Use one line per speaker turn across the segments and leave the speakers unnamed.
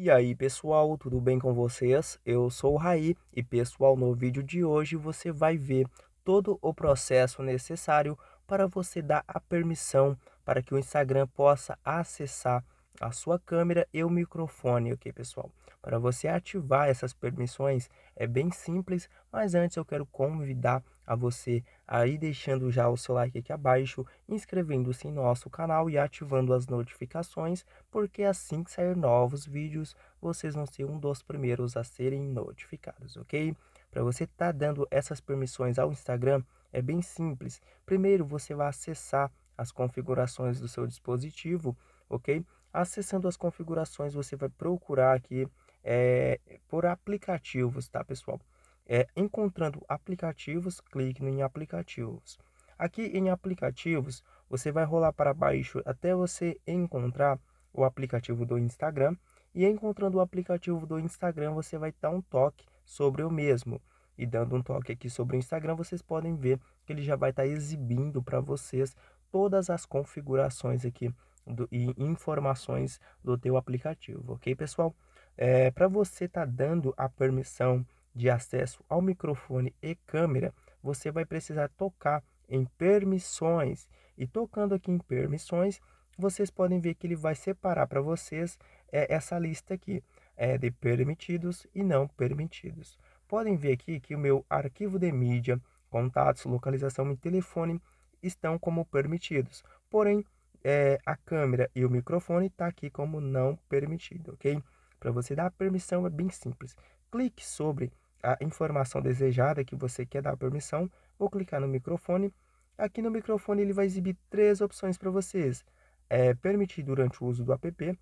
E aí pessoal, tudo bem com vocês? Eu sou o Raí e pessoal, no vídeo de hoje você vai ver todo o processo necessário para você dar a permissão para que o Instagram possa acessar a sua câmera e o microfone, ok, pessoal? Para você ativar essas permissões é bem simples, mas antes eu quero convidar a você aí deixando já o seu like aqui abaixo, inscrevendo-se em nosso canal e ativando as notificações, porque assim que sair novos vídeos, vocês vão ser um dos primeiros a serem notificados, ok? Para você estar tá dando essas permissões ao Instagram, é bem simples. Primeiro você vai acessar as configurações do seu dispositivo, ok? Acessando as configurações, você vai procurar aqui é, por aplicativos, tá pessoal? É, encontrando aplicativos, clique em aplicativos. Aqui em aplicativos, você vai rolar para baixo até você encontrar o aplicativo do Instagram. E encontrando o aplicativo do Instagram, você vai dar um toque sobre o mesmo. E dando um toque aqui sobre o Instagram, vocês podem ver que ele já vai estar tá exibindo para vocês todas as configurações aqui do, e informações do teu aplicativo, ok, pessoal? É, Para você estar tá dando a permissão de acesso ao microfone e câmera, você vai precisar tocar em permissões. E tocando aqui em permissões, vocês podem ver que ele vai separar para vocês é, essa lista aqui é, de permitidos e não permitidos. Podem ver aqui que o meu arquivo de mídia, contatos, localização e telefone estão como permitidos. Porém, é, a câmera e o microfone está aqui como não permitido, ok? Para você dar permissão é bem simples. Clique sobre a informação desejada que você quer dar permissão. Vou clicar no microfone. Aqui no microfone ele vai exibir três opções para vocês. É permitir durante o uso do app.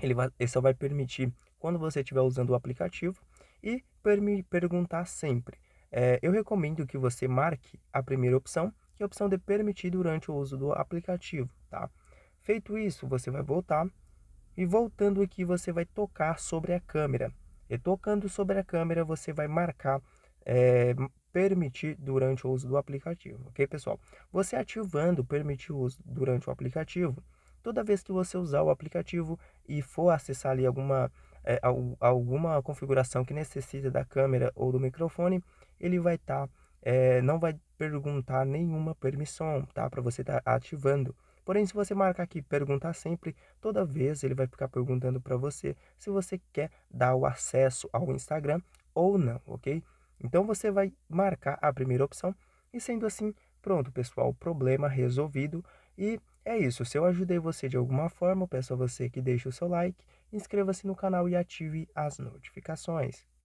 Ele, vai, ele só vai permitir quando você estiver usando o aplicativo. E perguntar sempre. É, eu recomendo que você marque a primeira opção, que é a opção de permitir durante o uso do aplicativo, tá? Feito isso, você vai voltar e voltando aqui você vai tocar sobre a câmera. E tocando sobre a câmera você vai marcar é, permitir durante o uso do aplicativo, ok pessoal? Você ativando permitir o uso durante o aplicativo, toda vez que você usar o aplicativo e for acessar ali alguma, é, alguma configuração que necessita da câmera ou do microfone, ele vai estar, tá, é, não vai perguntar nenhuma permissão, tá? Para você estar tá ativando. Porém, se você marcar aqui perguntar sempre, toda vez ele vai ficar perguntando para você se você quer dar o acesso ao Instagram ou não, ok? Então você vai marcar a primeira opção e sendo assim, pronto, pessoal, problema resolvido e é isso. Se eu ajudei você de alguma forma, peço a você que deixe o seu like, inscreva-se no canal e ative as notificações.